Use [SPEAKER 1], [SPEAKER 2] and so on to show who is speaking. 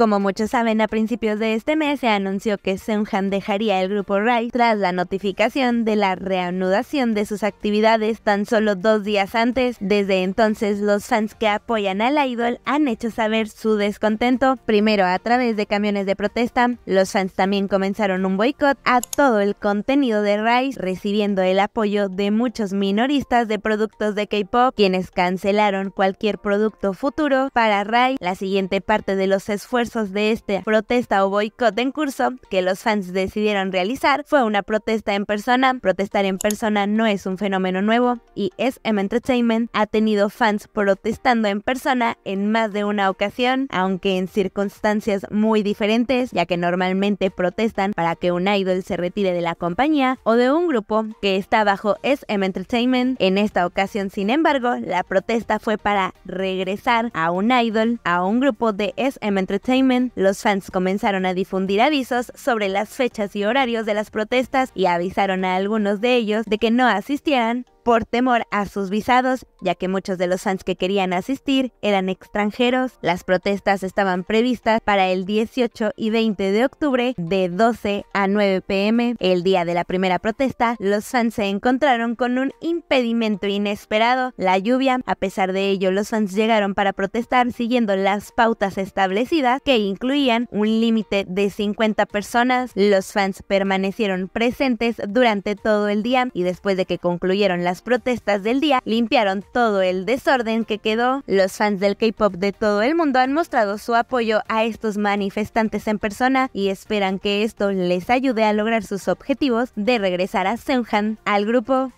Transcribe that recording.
[SPEAKER 1] Como muchos saben, a principios de este mes se anunció que Seunghan dejaría el grupo RAI tras la notificación de la reanudación de sus actividades tan solo dos días antes. Desde entonces, los fans que apoyan al idol han hecho saber su descontento, primero a través de camiones de protesta. Los fans también comenzaron un boicot a todo el contenido de RAI, recibiendo el apoyo de muchos minoristas de productos de K-pop, quienes cancelaron cualquier producto futuro para RAI. La siguiente parte de los esfuerzos de esta protesta o boicot en curso que los fans decidieron realizar fue una protesta en persona. Protestar en persona no es un fenómeno nuevo y SM Entertainment ha tenido fans protestando en persona en más de una ocasión, aunque en circunstancias muy diferentes, ya que normalmente protestan para que un idol se retire de la compañía o de un grupo que está bajo SM Entertainment. En esta ocasión, sin embargo, la protesta fue para regresar a un idol, a un grupo de SM Entertainment los fans comenzaron a difundir avisos sobre las fechas y horarios de las protestas y avisaron a algunos de ellos de que no asistieran por temor a sus visados, ya que muchos de los fans que querían asistir eran extranjeros. Las protestas estaban previstas para el 18 y 20 de octubre de 12 a 9 pm. El día de la primera protesta, los fans se encontraron con un impedimento inesperado, la lluvia. A pesar de ello, los fans llegaron para protestar siguiendo las pautas establecidas que incluían un límite de 50 personas. Los fans permanecieron presentes durante todo el día y después de que concluyeron la las protestas del día limpiaron todo el desorden que quedó. Los fans del K-pop de todo el mundo han mostrado su apoyo a estos manifestantes en persona y esperan que esto les ayude a lograr sus objetivos de regresar a Seunghan al grupo.